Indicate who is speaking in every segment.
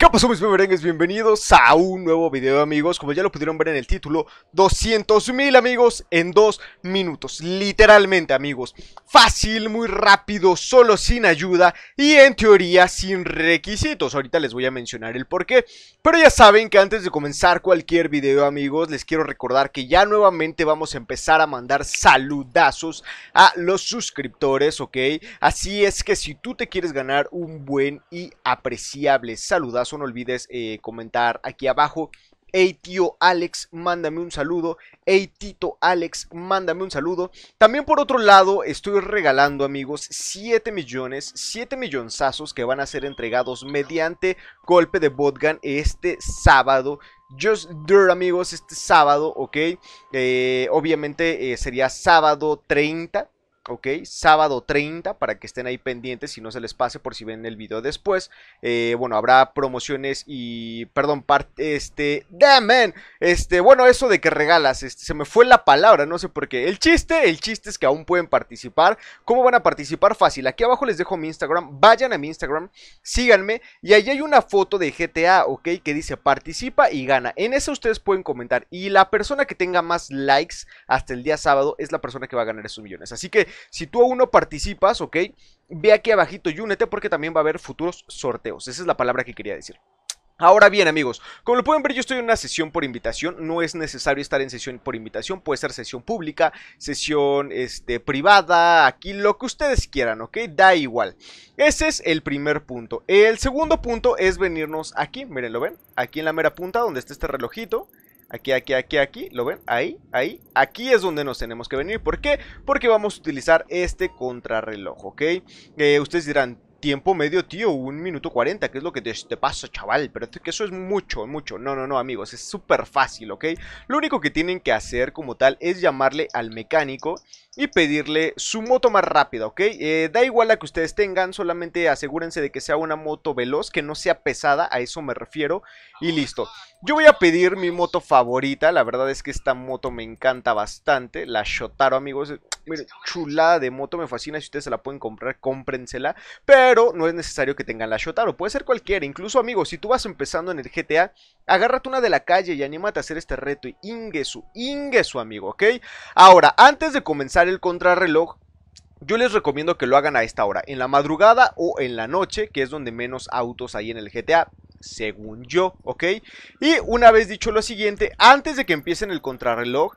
Speaker 1: ¿Qué pasó mis merengues? Bienvenidos a un nuevo video amigos, como ya lo pudieron ver en el título, 200.000 amigos en dos minutos, literalmente amigos, fácil, muy rápido, solo sin ayuda y en teoría sin requisitos, ahorita les voy a mencionar el porqué, pero ya saben que antes de comenzar cualquier video amigos, les quiero recordar que ya nuevamente vamos a empezar a mandar saludazos a los suscriptores, ok, así es que si tú te quieres ganar un buen y apreciable saludazo, no olvides eh, comentar aquí abajo. Hey tío Alex, mándame un saludo. Hey Tito Alex, mándame un saludo. También por otro lado, estoy regalando, amigos, 7 millones, 7 millonzazos que van a ser entregados mediante golpe de botgun este sábado. Just Dirt, amigos, este sábado, ¿ok? Eh, obviamente eh, sería sábado 30, ¿ok? Sábado 30 para que estén ahí pendientes Si no se les pase por si ven el video después. Eh, bueno, habrá promociones y, perdón, parte, este, damn este, bueno, eso de que regalas, este, se me fue la palabra, no sé por qué. El chiste, el chiste es que aún pueden participar. ¿Cómo van a participar? Fácil, aquí abajo les dejo mi Instagram, vayan a mi Instagram, síganme y ahí hay una foto de GTA, ¿ok? Que dice participa y gana. En eso ustedes pueden comentar y la persona que tenga más likes hasta el día sábado es la persona que va a ganar esos millones. Así que si tú aún no participas, ok, ve aquí abajito y únete porque también va a haber futuros sorteos. Esa es la palabra que quería decir. Ahora bien amigos, como lo pueden ver yo estoy en una sesión por invitación, no es necesario estar en sesión por invitación, puede ser sesión pública, sesión este, privada, aquí lo que ustedes quieran, ¿ok? Da igual. Ese es el primer punto. El segundo punto es venirnos aquí, miren, ¿lo ven? Aquí en la mera punta donde está este relojito, Aquí, aquí, aquí, aquí, ¿lo ven? Ahí, ahí. Aquí es donde nos tenemos que venir. ¿Por qué? Porque vamos a utilizar este contrarreloj, ¿ok? Eh, ustedes dirán, tiempo medio, tío, un minuto 40, ¿qué es lo que te, pasa, chaval? Pero que eso es mucho, mucho. No, no, no, amigos, es súper fácil, ¿ok? Lo único que tienen que hacer como tal es llamarle al mecánico y pedirle su moto más rápida, ¿ok? Eh, da igual la que ustedes tengan, solamente asegúrense de que sea una moto veloz, que no sea pesada, a eso me refiero, y listo. Yo voy a pedir mi moto favorita. La verdad es que esta moto me encanta bastante. La Shotaro, amigos. Miren, chulada de moto. Me fascina. Si ustedes se la pueden comprar, cómprensela. Pero no es necesario que tengan la Shotaro. Puede ser cualquiera. Incluso, amigos, si tú vas empezando en el GTA, agárrate una de la calle y anímate a hacer este reto. y Ingesu, su amigo, ¿ok? Ahora, antes de comenzar el contrarreloj, yo les recomiendo que lo hagan a esta hora, en la madrugada o en la noche, que es donde menos autos hay en el GTA según yo, ¿ok? Y una vez dicho lo siguiente, antes de que empiecen el contrarreloj,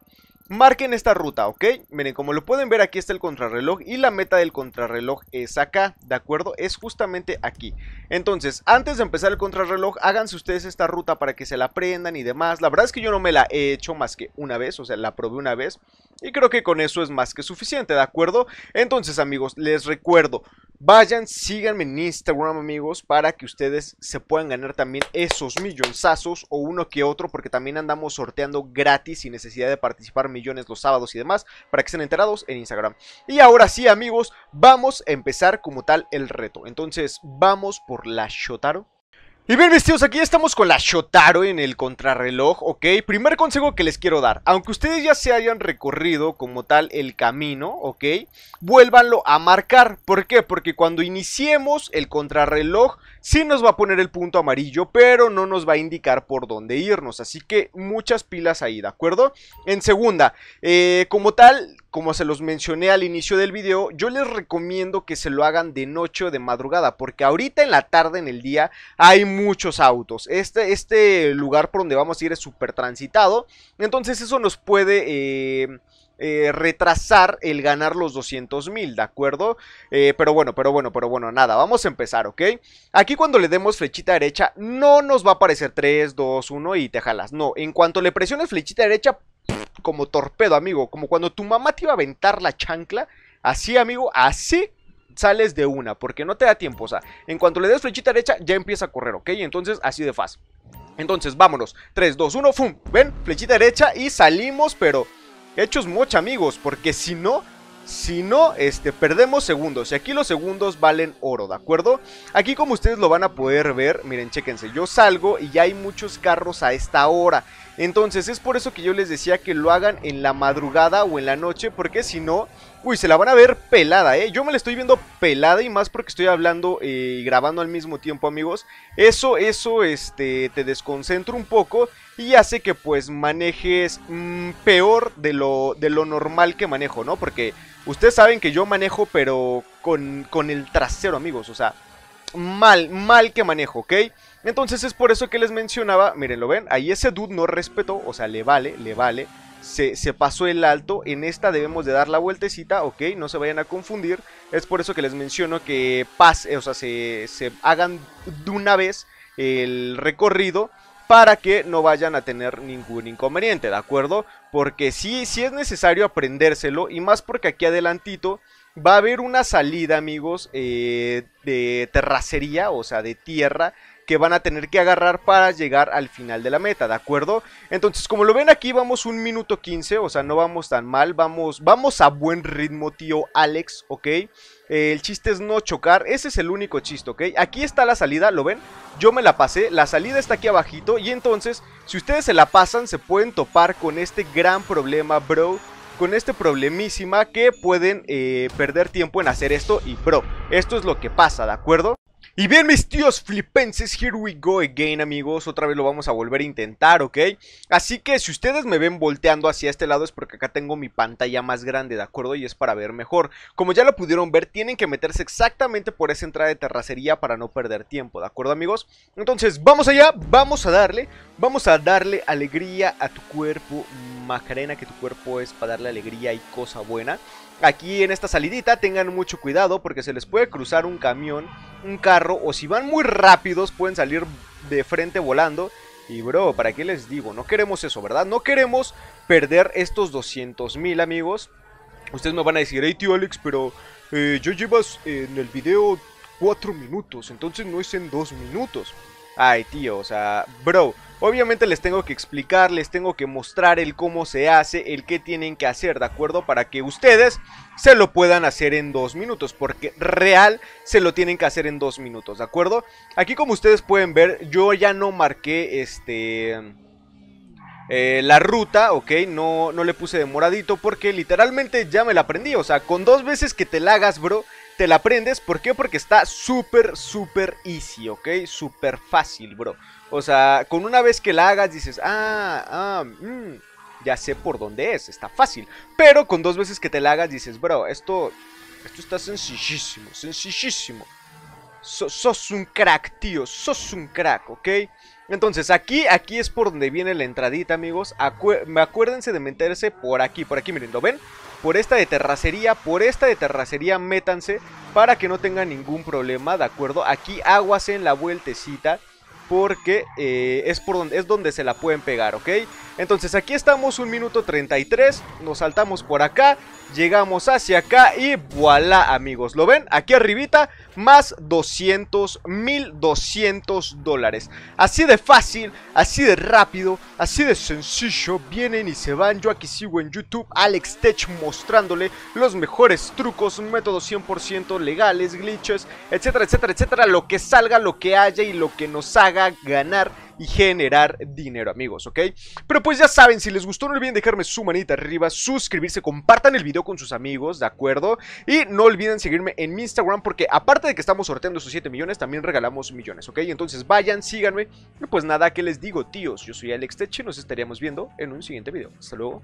Speaker 1: marquen esta ruta, ¿ok? Miren, como lo pueden ver, aquí está el contrarreloj y la meta del contrarreloj es acá, ¿de acuerdo? Es justamente aquí. Entonces, antes de empezar el contrarreloj, háganse ustedes esta ruta para que se la aprendan y demás. La verdad es que yo no me la he hecho más que una vez, o sea, la probé una vez y creo que con eso es más que suficiente, ¿de acuerdo? Entonces, amigos, les recuerdo, Vayan, síganme en Instagram, amigos, para que ustedes se puedan ganar también esos millonzazos o uno que otro, porque también andamos sorteando gratis sin necesidad de participar millones los sábados y demás, para que estén enterados en Instagram. Y ahora sí, amigos, vamos a empezar como tal el reto. Entonces, vamos por la Shotaro. Y bien vestidos, aquí estamos con la Shotaro en el contrarreloj, ¿ok? Primer consejo que les quiero dar, aunque ustedes ya se hayan recorrido como tal el camino, ¿ok? Vuélvanlo a marcar, ¿por qué? Porque cuando iniciemos el contrarreloj sí nos va a poner el punto amarillo, pero no nos va a indicar por dónde irnos, así que muchas pilas ahí, ¿de acuerdo? En segunda, eh, como tal, como se los mencioné al inicio del video, yo les recomiendo que se lo hagan de noche o de madrugada, porque ahorita en la tarde, en el día, hay muchos autos. Este, este lugar por donde vamos a ir es súper transitado, entonces eso nos puede... Eh, eh, retrasar el ganar los 200 mil, ¿de acuerdo? Eh, pero bueno, pero bueno, pero bueno, nada, vamos a empezar, ¿ok? Aquí cuando le demos flechita derecha, no nos va a aparecer 3, 2, 1 y te jalas. No, en cuanto le presiones flechita derecha, como torpedo, amigo. Como cuando tu mamá te iba a aventar la chancla. Así, amigo, así sales de una, porque no te da tiempo. O sea, en cuanto le des flechita derecha, ya empieza a correr, ¿ok? Entonces, así de fácil. Entonces, vámonos. 3, 2, 1, ¡fum! Ven, flechita derecha y salimos, pero hechos mucho, amigos, porque si no... Si no, este, perdemos segundos Y aquí los segundos valen oro, ¿de acuerdo? Aquí como ustedes lo van a poder ver Miren, chéquense, yo salgo y ya hay muchos carros a esta hora entonces es por eso que yo les decía que lo hagan en la madrugada o en la noche, porque si no, uy, se la van a ver pelada, ¿eh? Yo me la estoy viendo pelada y más porque estoy hablando eh, y grabando al mismo tiempo, amigos. Eso, eso, este, te desconcentra un poco y hace que pues manejes mm, peor de lo, de lo normal que manejo, ¿no? Porque ustedes saben que yo manejo, pero con, con el trasero, amigos, o sea, mal, mal que manejo, ¿ok? Entonces es por eso que les mencionaba, miren, ¿lo ven? Ahí ese dude no respetó, o sea, le vale, le vale. Se, pasó el alto, en esta debemos de dar la vueltecita, ok, no se vayan a confundir. Es por eso que les menciono que pase, o sea, se, hagan de una vez el recorrido para que no vayan a tener ningún inconveniente, ¿de acuerdo? Porque sí, sí es necesario aprendérselo y más porque aquí adelantito va a haber una salida, amigos, eh, de terracería, o sea, de tierra, que van a tener que agarrar para llegar al final de la meta, ¿de acuerdo? Entonces, como lo ven aquí, vamos un minuto 15, o sea, no vamos tan mal, vamos, vamos a buen ritmo, tío Alex, ¿ok? Eh, el chiste es no chocar, ese es el único chiste, ¿ok? Aquí está la salida, ¿lo ven? Yo me la pasé, la salida está aquí abajito y entonces, si ustedes se la pasan, se pueden topar con este gran problema, bro con este problemísima que pueden eh, perder tiempo en hacer esto y bro, esto es lo que pasa, ¿de acuerdo? Y bien mis tíos flipenses, here we go again amigos, otra vez lo vamos a volver a intentar, ¿ok? Así que si ustedes me ven volteando hacia este lado es porque acá tengo mi pantalla más grande, ¿de acuerdo? Y es para ver mejor. Como ya lo pudieron ver, tienen que meterse exactamente por esa entrada de terracería para no perder tiempo, ¿de acuerdo amigos? Entonces, vamos allá, vamos a darle, vamos a darle alegría a tu cuerpo, Macarena, que tu cuerpo es para darle alegría y cosa buena. Aquí en esta salidita tengan mucho cuidado porque se les puede cruzar un camión un carro o si van muy rápidos pueden salir de frente volando. Y bro, ¿para qué les digo? No queremos eso, ¿verdad? No queremos perder estos 200 mil amigos. Ustedes me van a decir, hey tío Alex, pero eh, yo llevas en el video 4 minutos, entonces no es en 2 minutos. Ay tío, o sea, bro, Obviamente les tengo que explicar, les tengo que mostrar el cómo se hace, el qué tienen que hacer, ¿de acuerdo? Para que ustedes se lo puedan hacer en dos minutos, porque real se lo tienen que hacer en dos minutos, ¿de acuerdo? Aquí como ustedes pueden ver, yo ya no marqué este... Eh, la ruta, ok, no, no le puse de moradito porque literalmente ya me la aprendí, o sea, con dos veces que te la hagas, bro, te la aprendes. ¿Por qué? Porque está súper, súper easy, ¿ok? Súper fácil, bro. O sea, con una vez que la hagas dices, ah, ah, mm, ya sé por dónde es, está fácil. Pero con dos veces que te la hagas dices, bro, esto, esto está sencillísimo, sencillísimo sos un crack, tío. Sos un crack, ¿ok? Entonces, aquí, aquí es por donde viene la entradita, amigos. me acuérdense de meterse por aquí, por aquí, miren, ¿lo ven? Por esta de terracería, por esta de terracería, métanse para que no tengan ningún problema, ¿de acuerdo? Aquí aguas en la vueltecita porque eh, es, por donde, es donde se la pueden pegar, ¿ok? Entonces aquí estamos, un minuto 33, nos saltamos por acá, llegamos hacia acá y voilà amigos, ¿lo ven? Aquí arribita más 200, 1200 dólares. Así de fácil, así de rápido, así de sencillo, vienen y se van. Yo aquí sigo en YouTube Alex Tech mostrándole los mejores trucos, métodos 100% legales, glitches, etcétera, etcétera, etcétera. Lo que salga, lo que haya y lo que nos haga ganar y generar dinero, amigos, ¿ok? Pero pues ya saben, si les gustó, no olviden dejarme su manita arriba, suscribirse, compartan el video con sus amigos, ¿de acuerdo? Y no olviden seguirme en mi Instagram porque aparte de que estamos sorteando esos 7 millones, también regalamos millones, ¿ok? Entonces vayan, síganme. Pues nada, que les digo, tíos? Yo soy Alex Teche, nos estaríamos viendo en un siguiente video. Hasta luego.